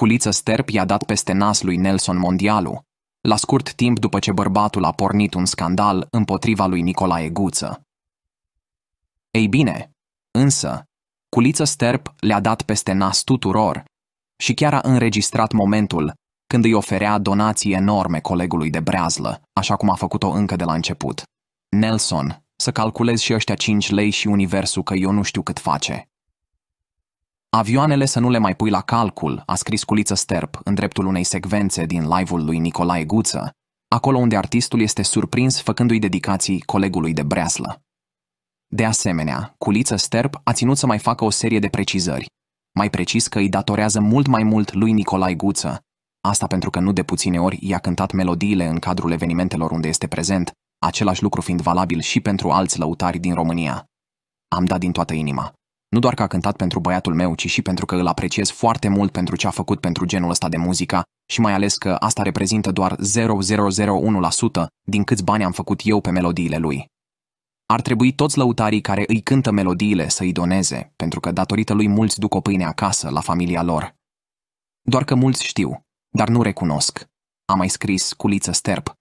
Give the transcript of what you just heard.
Culiță Sterp i-a dat peste nas lui Nelson Mondialu, la scurt timp după ce bărbatul a pornit un scandal împotriva lui Nicolae Guță. Ei bine, însă, Culiță Sterp le-a dat peste nas tuturor și chiar a înregistrat momentul când îi oferea donații enorme colegului de breazlă, așa cum a făcut-o încă de la început. Nelson, să calculez și ăștia 5 lei și universul că eu nu știu cât face. Avioanele să nu le mai pui la calcul, a scris Culiță Sterp în dreptul unei secvențe din live-ul lui Nicolae Guță, acolo unde artistul este surprins făcându-i dedicații colegului de breaslă. De asemenea, Culiță Sterp a ținut să mai facă o serie de precizări, mai precis că îi datorează mult mai mult lui Nicolae Guță, asta pentru că nu de puține ori i-a cântat melodiile în cadrul evenimentelor unde este prezent, același lucru fiind valabil și pentru alți lăutari din România. Am dat din toată inima. Nu doar că a cântat pentru băiatul meu, ci și pentru că îl apreciez foarte mult pentru ce a făcut pentru genul ăsta de muzică, și mai ales că asta reprezintă doar 0,001% din câți bani am făcut eu pe melodiile lui. Ar trebui toți lăutarii care îi cântă melodiile să îi doneze, pentru că datorită lui mulți duc o pâine acasă, la familia lor. Doar că mulți știu, dar nu recunosc. A mai scris Culiță Sterp,